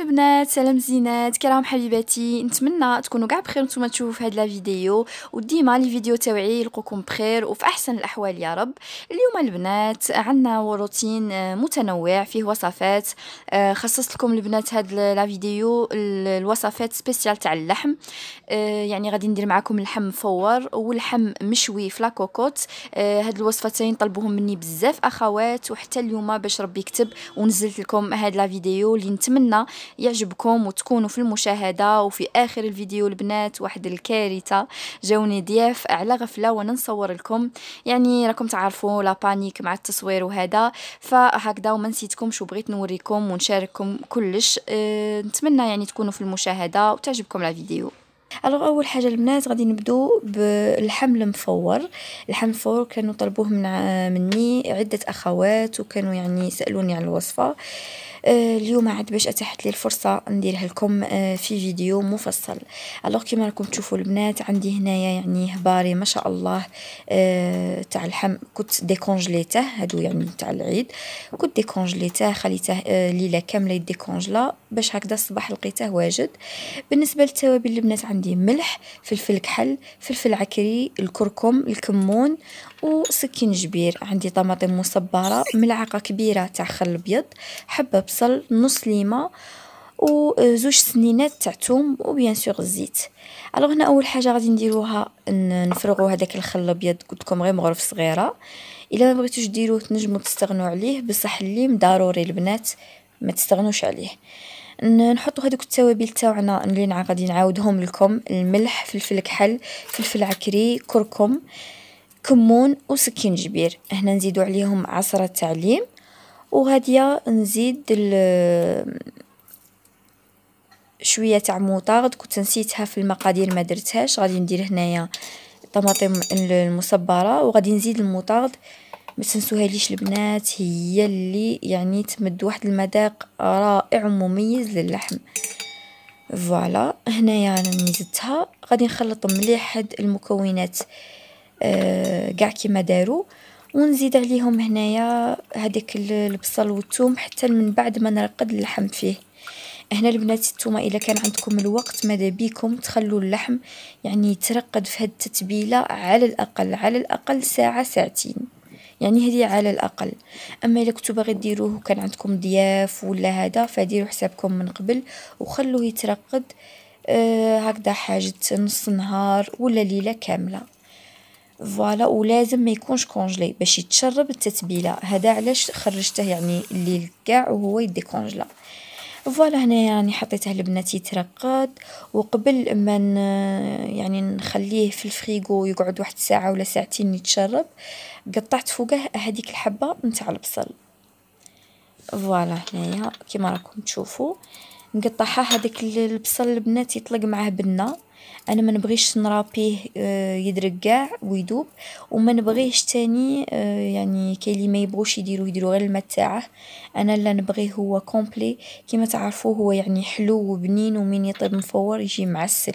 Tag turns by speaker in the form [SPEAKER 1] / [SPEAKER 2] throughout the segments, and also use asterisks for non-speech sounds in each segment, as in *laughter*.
[SPEAKER 1] البنات سلام زينات كرام حبيباتي نتمنى تكونوا كاع بخير نتوما تشوفوا في هاد لا فيديو وديما لي فيديو تاوعي يلقوكم بخير وفي احسن الاحوال يا رب اليوم البنات عندنا روتين آه، متنوع فيه وصفات آه، خصصت لكم البنات هاد لا فيديو الوصفات سبيسيال تاع اللحم آه، يعني غادي ندير معكم اللحم مفور واللحم مشوي في لاكوكوت هاد الوصفتين طلبوهم مني بزاف اخوات وحتى اليوم باش ربي يكتب ونزلت لكم هاد لا فيديو اللي نتمنى يعجبكم وتكونوا في المشاهدة وفي آخر الفيديو البنات واحد الكارثة جاوني ضياف على غفلة وانا نصور لكم يعني راكم تعرفوا لا بانيك مع التصوير وهذا فهكذا وما نسيتكمش وبغيت نوريكم ونشارككم كلش أه نتمنى يعني تكونوا في المشاهدة وتعجبكم الفيديو الوغ اول حاجه البنات غادي نبداو بالحمل المفور الحمل المفور كانوا طلبوه من مني عده اخوات وكانوا يعني سالوني على الوصفه آه، اليوم عاد باش اتاحت لي الفرصه نديرها لكم آه، في فيديو مفصل الوغ كيما راكم تشوفوا البنات عندي هنايا يعني هباري ما شاء الله آه، تاع اللحم كنت ديكونجليته هادو يعني تاع العيد كنت ديكونجليته خليته ليله كامله يديكونجلا باش هكذا الصباح لقيته واجد بالنسبه للتوابل البنات عندي ملح فلفل كحل فلفل عكري الكركم الكمون وسكين جبير عندي طماطم مصبره ملعقه كبيره تاع خل ابيض حبه البصل نص ليمه وزوج آه، سنينات تاع و وبيان سور الزيت الوغ هنا اول حاجه غادي نديروها نفرغوا هذاك الخل الابيض قلت لكم غير مغرف صغيره الا ما بغيتوش ديروه تنجموا تستغنوا عليه بصح الليم ضروري البنات ما تستغنوش عليه نحطوا هذوك التوابل تاعنا اللي غادي نعاودهم لكم الملح فلفل كحل فلفل عكري كركم كمون وسكينجبير هنا نزيدو عليهم عصره تاع الليم وغادية نزيد شوية تاع موطارد كنت نسيتها في المقادير ما درتهاش غادي ندير هنايا طماطم المصبره وغادي نزيد الموطارد ما تنسوهاليش البنات هي اللي يعني تمد واحد المذاق رائع ومميز للحم فوالا هنايا راني زدتها غادي نخلط مليح هاد المكونات آه، كاع آه كيما داروا ونزيد عليهم هنايا هذيك البصل والثوم حتى من بعد ما نرقد اللحم فيه هنا البنات نتوما الا كان عندكم الوقت ماذا بيكم تخلوا اللحم يعني يترقد في هاد التتبيله على الاقل على الاقل ساعه ساعتين يعني هذه على الاقل اما الا كنتو باغي ديروه كان عندكم ضياف ولا هذا فديروا حسابكم من قبل وخلوه يترقد آه، هكذا حاجه نص نهار ولا ليله كامله فوالا ولازم ما يكونش كونجلي باش يتشرب التتبيله هذا علاش خرجته يعني الليل كاع وهو يدي كونجلا فوالا هنايا راني حطيته البنات يترقد وقبل ما يعني نخليه في الفريغو يقعد واحد ساعه ولا ساعتين يتشرب قطعت فوقه هذيك الحبه نتاع البصل فوالا هنايا كيما راكم تشوفوا نقطعها هذاك البصل البنات يطلق معاه بنه أنا ما نبغيش نرابيه آه، يدرك قاع ويدوب وما نبغيهش تاني آه، يعني كاين اللي ما يبغوش يديرو يديرو غير الما تاعه، أنا لا نبغيه هو كومبلي كيما تعرفوه هو يعني حلو وبنين ومين يطيب مفور يجي معسل،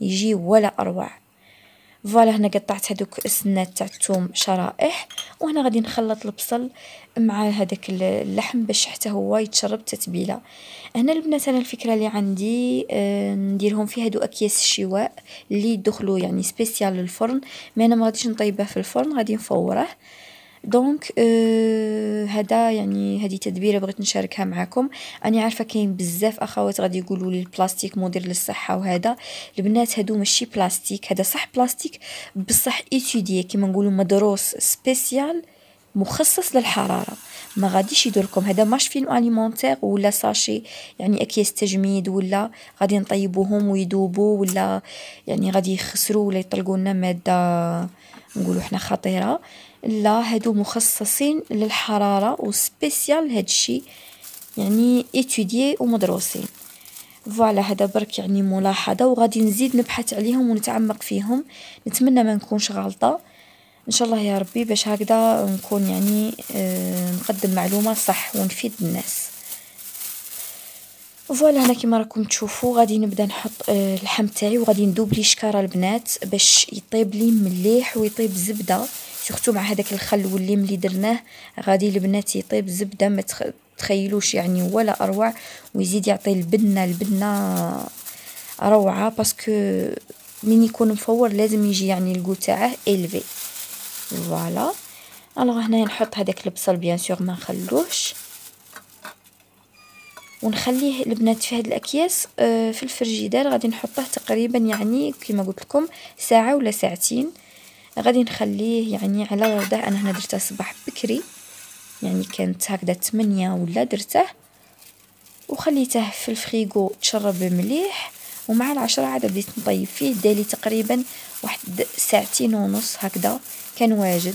[SPEAKER 1] يجي ولا أروع. فوالا هنا قطعت هذوك السنات تاع الثوم شرائح وهنا غادي نخلط البصل مع هذاك اللحم باش حتى هو يتشرب تتبيله هنا البنات انا الفكره اللي عندي آه نديرهم في هادو اكياس الشواء اللي يدخلوا يعني سبيسيال للفرن مي انا ما غاديش نطيبه في الفرن غادي نفوره دونك آه euh, هذا يعني هذه تدبيره بغيت نشاركها معكم انا عارفه كاين بزاف اخوات غادي يقولوا لي البلاستيك مدير للصحه وهذا البنات هادو ماشي بلاستيك هذا صح بلاستيك بصح ايتيدي كيما نقولوا مدروس سبيسيال مخصص للحراره ما غاديش يدير لكم هذا ماشفين اليمونتير ولا ساشي يعني اكياس تجميد ولا غادي نطيبوهم ويدوبوا ولا يعني غادي يخسروا ولا يطلقوا لنا ماده نقولوا حنا خطيره لا هادو مخصصين للحراره وسبيسيال هادشي يعني ايتوديي ومدروسين فوالا هذا برك يعني ملاحظه وغادي نزيد نبحث عليهم ونتعمق فيهم نتمنى ما نكونش غلطه ان شاء الله يا ربي باش هكذا نكون يعني آه، نقدم معلومه صح ونفيد الناس فوالا هنا كيما راكم تشوفو غادي نبدا نحط آه، اللحم تاعي وغادي لي شكارة البنات باش يطيب لي مليح ويطيب زبدة سيرتو مع هداك الخل والليم اللي درناه غادي البنات يطيب زبدة ما تخيلوش يعني ولا اروع ويزيد يعطي البنة البنة روعة باسكو من يكون مفور لازم يجي يعني الكو تاعه الفي فوالا الوغ هنايا نحط هداك البصل بيان سور ما نخلوهش ونخليه البنات في هاد الاكياس آه، في الفرجيدار غادي نحطه تقريبا يعني كما قلت لكم ساعه ولا ساعتين غادي نخليه يعني على ورده انا هنا درته صباح بكري يعني كانت هكذا 8 ولا درته وخليته في الفريغو تشرب مليح ومع العشرة عاد بديت نطيب فيه دالي تقريبا واحد ساعتين ونص هكذا كان واجد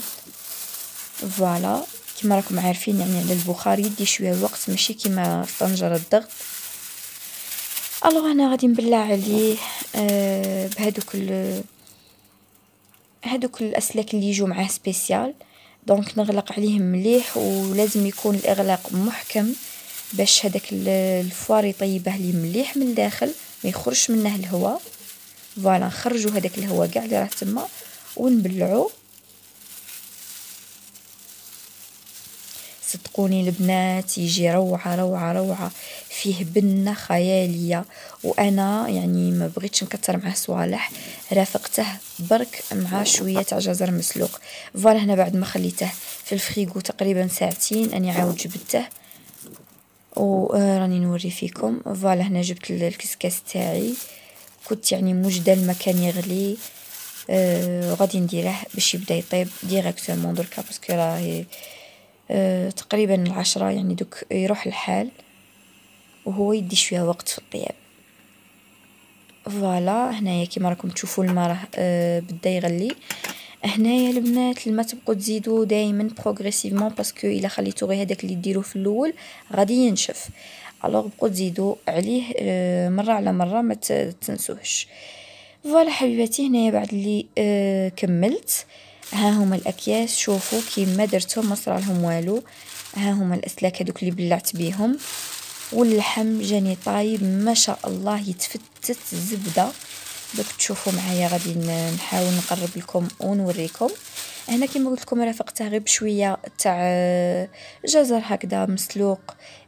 [SPEAKER 1] فوالا كيما راكم عارفين يعني على البخار يدي شويه الوقت ماشي كيما في طنجره الضغط الوغ انا غادي نبلع عليه آه، بهذوك هذوك الاسلاك اللي يجوا معاه سبيسيال دونك نغلق عليهم مليح ولازم يكون الاغلاق محكم باش هذاك الفوار يطيبه لي مليح من الداخل ما يخرجش منه الهواء فوالا نخرجوا هذاك الهواء كاع اللي راه تما ونبلعوه صدقوني البنات يجي روعة روعة روعة فيه بنة خيالية وانا يعني ما بغيتش نكتر معاه صوالح رافقته برك مع شوية تاع جزر مسلوق فوالا هنا بعد ما خليته في الفريغو تقريبا ساعتين اني عاود جبته وراني آه، نوري فيكم فوالا هنا جبت الكسكاس تاعي كنت يعني مجدى المكان يغلي آه غادي نديره باش يبدا يطيب ديريكتومون دركا باسكو راهي آه، تقريبا العشرة يعني دوك يروح الحال وهو يدي شوية وقت في الطياب فوالا هنايا كيما راكم تشوفوا الماء راه آه، بدا يغلي هنايا البنات الماء تبقوا تزيدوا دائما بروغريسيفمون باسكو الا خليتو غير هذاك اللي ديروه في الاول غادي ينشف الوغ بقوا تزيدوا عليه آه، مره على مره ما تنسوهش فوالا حبيباتي هنايا بعد اللي كملت ها هما الاكياس شوفوا كيما درتهم ما صرالهم والو ها هما الاسلاك هذوك اللي بلعت بيهم واللحم جاني طايب ما شاء الله يتفتت الزبده دوك تشوفوا معايا غادي نحاول نقرب لكم ونوريكم هنا كما قلت لكم رافقتها غير بشويه تاع آه، جزر هكذا مسلوق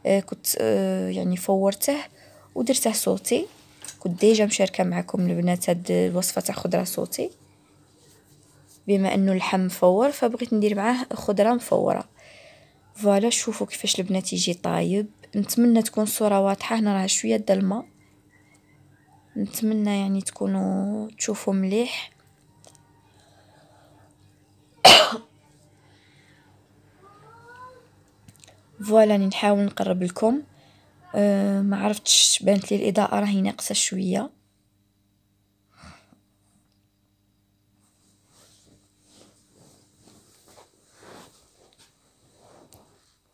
[SPEAKER 1] آه، كنت آه، يعني فورته ودرته صوتي كنت ديجا مشاركه معكم البنات هاد الوصفه تاع خضره صوتي بما انه اللحم مفور فبغيت ندير معاه خضرة مفورة فوالا شوفوا كيفاش البنات يجي طايب نتمنى تكون الصورة واضحة هنا راه شوية ظلمة نتمنى يعني تكونوا تشوفوا مليح *coughs* فوالا نحاول نقرب لكم أه ما عرفتش بانت لي الاضاءه راهي ناقصه شويه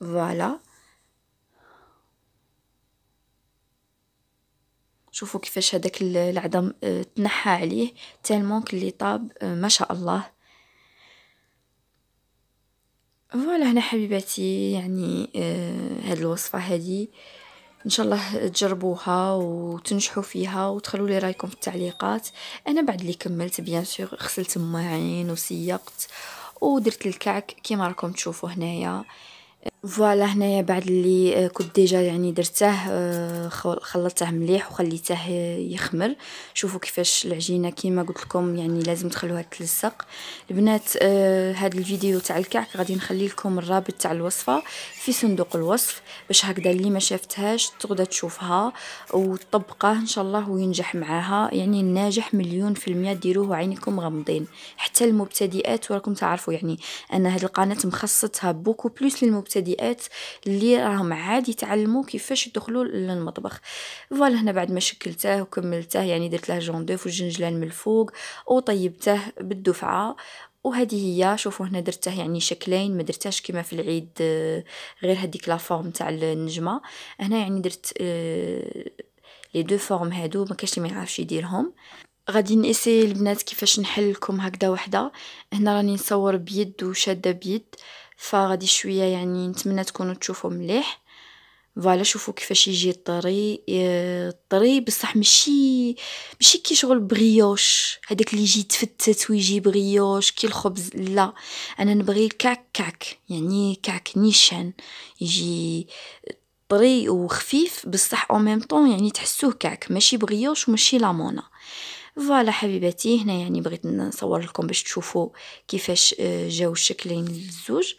[SPEAKER 1] فوالا شوفوا كيفاش هذاك العظم آه، تنحى عليه تالمون اللي طاب آه، ما شاء الله فوالا هنا حبيباتي يعني آه، هاد الوصفه هذه ان شاء الله تجربوها وتنجحوا فيها وتخلوا لي رايكم في التعليقات انا بعد اللي كملت بيان سور غسلت المواعين وسيقت ودرت الكعك كيما راكم تشوفوا هنايا فوالا هنايا بعد اللي آه، كنت ديجا يعني درته آه، خلطته مليح وخليته يخمر شوفو كيفاش العجينة كيما قلتلكم يعني لازم تخلوها تلصق البنات آه، هاد الفيديو تاع الكعك غادي نخليلكم الرابط تاع الوصفة في صندوق الوصف باش هكذا اللي ما شافتهاش تقدر تشوفها وتطبقها ان شاء الله وينجح معاها يعني الناجح مليون في المية ديروه عينكم غامضين حتى المبتدئات وراكم تعرفوا يعني ان هاد القناة مخصصتها بوكو بلوس للمبتدئات التهيئات اللي راهم عادي يتعلموا كيفاش يدخلوا للمطبخ فوالا هنا بعد ما شكلته وكملته يعني درت له جون دوف والجنجلان من الفوق وطيبته بالدفعه وهذه هي شوفوا هنا درته يعني شكلين ما درتهاش كما في العيد آه، غير هذيك لا فورم تاع النجمه هنا يعني درت آه، لي دو فورم هادو ما كاينش اللي ما يعرفش يديرهم غادي نيسي البنات كيفاش نحل لكم هكذا وحده هنا راني نصور بيد وشاده بيد فغادي شوية يعني نتمنى تكونو تشوفوا مليح. فوالا شوفو كيفاش يجي الطري اه، الطري بصح ماشي ماشي كي شغل بغيوش هداك لي يجي تفتت و يجي بغيوش كي الخبز، لا انا نبغي الكعك كعك يعني كعك نيشان يجي طري و خفيف بصح أو مام طون يعني تحسوه كعك ماشي بغيوش و ماشي لامونة. فوالا حبيباتي هنا يعني بغيت نصور لكم باش تشوفوا كيفاش آه، جاو الشكلين الزوج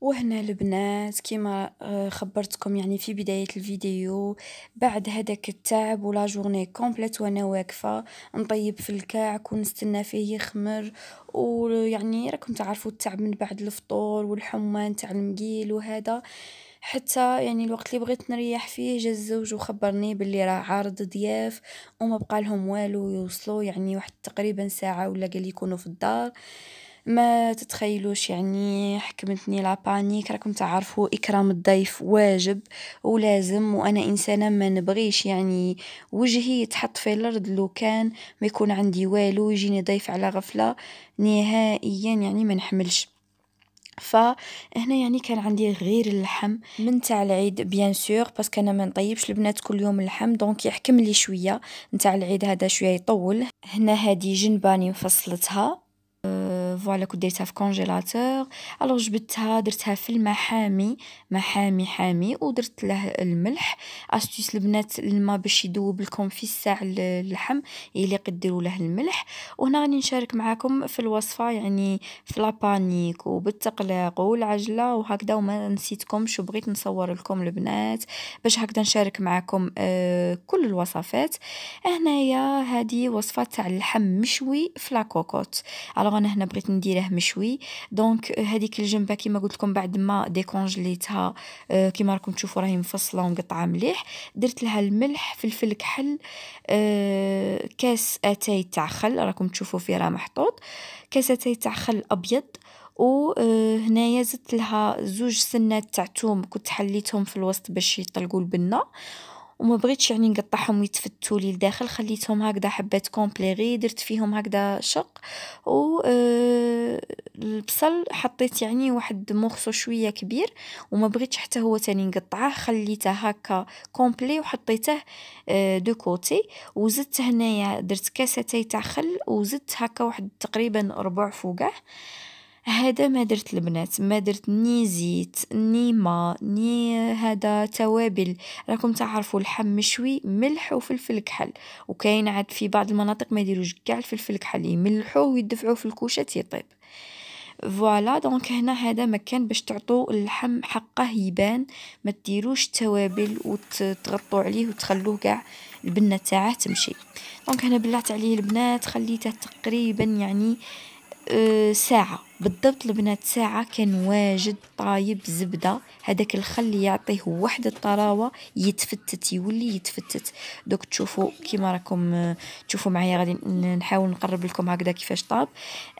[SPEAKER 1] وهنا البنات كما آه، خبرتكم يعني في بداية الفيديو بعد هذاك التعب ولا جورني كومبليت وانا واقفة نطيب في الكعك ونستنى فيه يخمر ويعني راكم تعرفوا التعب من بعد الفطور والحمى تاع المقيل وهذا حتى يعني الوقت اللي بغيت نريح فيه جا الزوج وخبرني باللي راه عارض ضياف وما بقى لهم والو يوصلوا يعني واحد تقريبا ساعه ولا قال يكونوا في الدار ما تتخيلوش يعني حكمتني لا بانيك راكم تعرفوا اكرام الضيف واجب ولازم وانا انسانه ما نبغيش يعني وجهي يتحط في الارض لو كان ما يكون عندي والو يجيني ضيف على غفله نهائيا يعني ما نحملش فهنا يعني كان عندي غير اللحم من تاع العيد بيان سور باسكو انا ما نطيبش البنات كل يوم اللحم دونك يحكم لي شويه نتاع العيد هذا شويه يطول هنا هذه جنباني مفصلتها فوالا كنت درتها في كونجيلاتور الوغ جبدتها درتها في الماء حامي ما حامي حامي ودرت له الملح استيس البنات الماء باش يذوب لكم في الساع اللحم يلي ديروا له الملح وهنا راني نشارك معاكم في الوصفه يعني في لابانيك وبالتقلاق والعجله وهكذا وما نسيتكمش وبغيت نصور لكم البنات باش هكذا نشارك معاكم آه كل الوصفات هنايا هذه وصفه تاع اللحم مشوي في لاكوكوت الوغ انا هنا بغيت بغيت نديره مشوي دونك آه، هذيك الجنبه كيما قلت لكم بعد ما ديكونجليتها آه، كيما راكم تشوفوا راهي مفصله ومقطعه مليح درت لها الملح فلفل كحل آه، كاس اتاي تاع خل راكم تشوفوا فيه راه محطوط كاس اتاي تاع خل ابيض وهنايا زدت لها زوج سنات تاع توم كنت حليتهم في الوسط باش يطلقوا البنه وما بغيتش يعني نقطعهم يتفتوا لي لداخل خليتهم هكذا حبات كومبلي غير درت فيهم هكذا شق و آه، البصل حطيت يعني واحد مخصو شويه كبير وما بغيتش حتى هو تاني نقطعه خليته هكا كومبلي وحطيته آه، دو كوتي وزدت هنايا درت كاستي تاع خل وزدت هكا واحد تقريبا ربع فوقه هذا ما درت البنات ما درت ني زيت ني ما ني هذا توابل راكم تعرفوا اللحم مشوي ملح وفلفل كحل وكاين عاد في بعض المناطق ما يديروش كاع الفلفل كحل يملحوه ويدفعوه في الكوشات يطيب فوالا دونك هنا هذا مكان باش تعطوا اللحم حقه يبان ما ديروش توابل وتغطوا عليه وتخلوه كاع البنه تاعه تمشي دونك هنا بلعت عليه البنات خليته تقريبا يعني آه، ساعة بالضبط البنات ساعة كان واجد طايب زبدة هذاك الخل يعطيه واحد الطراوة يتفتت يولي يتفتت دوك تشوفوا كيما راكم آه، تشوفوا معايا غادي نحاول نقرب لكم هكذا كيفاش طاب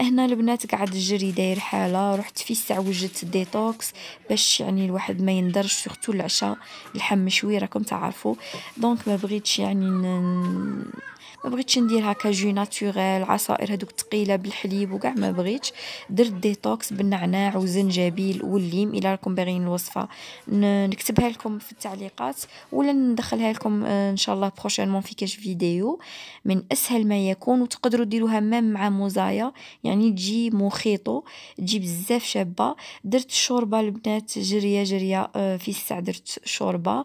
[SPEAKER 1] هنا البنات قعد الجري داير حاله رحت في الساعة وجدت ديتوكس باش يعني الواحد ما يندرش سورتو العشاء الحم مشوي راكم تعرفوا دونك ما بغيتش يعني ما بغيتش ندير هكا جو ناتوريل عصائر هذوك تقيله بالحليب وكاع ما بغيتش درت ديتوكس بالنعناع وزنجبيل والليم الا راكم باغيين الوصفه نكتبها لكم في التعليقات ولا ندخلها لكم آه، ان شاء الله بروشينمون في كاش فيديو من اسهل ما يكون وتقدروا ديروها مام مع موزايا يعني تجي مخيطو تجي بزاف شابه درت الشوربه البنات جريه جريه آه، في الساعه درت شوربه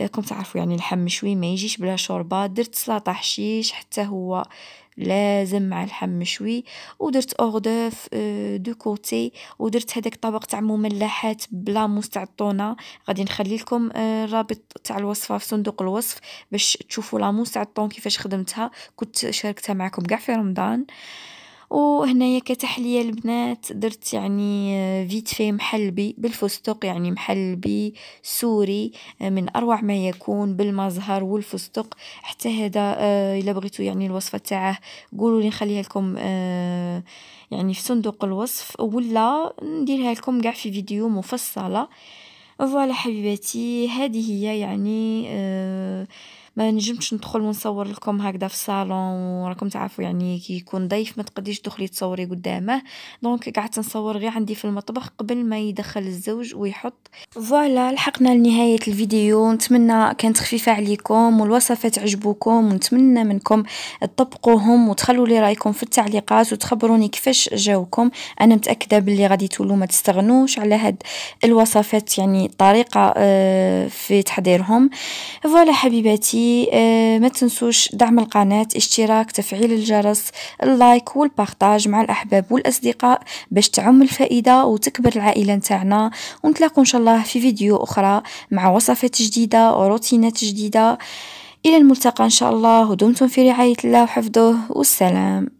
[SPEAKER 1] آه، كنت تعرفوا يعني الحم مشوي ما يجيش بلا شوربه درت سلطه حشيش الدجاج حتى هو لازم مع الحم مشوي ودرت اوغدوف دو كوتي ودرت هذاك الطبق تاع مملحات بلا موس تاع الطونه غادي نخلي لكم آه، الرابط تاع الوصفه في صندوق الوصف باش تشوفوا لا موس تاع الطون كيفاش خدمتها كنت شاركتها معكم كاع في رمضان وهنايا كتحلية البنات درت يعني آه، فيت في محلبي بالفستق يعني محلبي سوري آه، من اروع ما يكون بالمزهر والفستق حتى هذا آه، الا بغيتو يعني الوصفه تاعه قولوا لي نخليها لكم يعني في صندوق الوصف ولا نديرها لكم كاع في فيديو مفصله فوالا حبيباتي هذه هي يعني ما نجمتش ندخل ونصور لكم هكذا في الصالون وراكم تعرفوا يعني كي يكون ضيف ما تقدريش تدخلي تصوري قدامه دونك قعدت نصور غير عندي في المطبخ قبل ما يدخل الزوج ويحط فوالا لحقنا لنهايه الفيديو نتمنى كانت خفيفه عليكم والوصفات عجبوكم ونتمنى منكم تطبقوهم وتخلوا لي رايكم في التعليقات وتخبروني كيفاش جاوكم انا متاكده باللي غادي تولوا ما تستغنوش على هاد الوصفات يعني طريقه آه، في تحضيرهم فوالا حبيباتي آه، ما تنسوش دعم القناة اشتراك تفعيل الجرس اللايك والبارتاج مع الأحباب والأصدقاء باش تعم الفائدة وتكبر العائلة نتاعنا ونتلاقوا إن شاء الله في فيديو أخرى مع وصفات جديدة وروتينات جديدة إلى الملتقى إن شاء الله ودمتم في رعاية الله وحفظه والسلام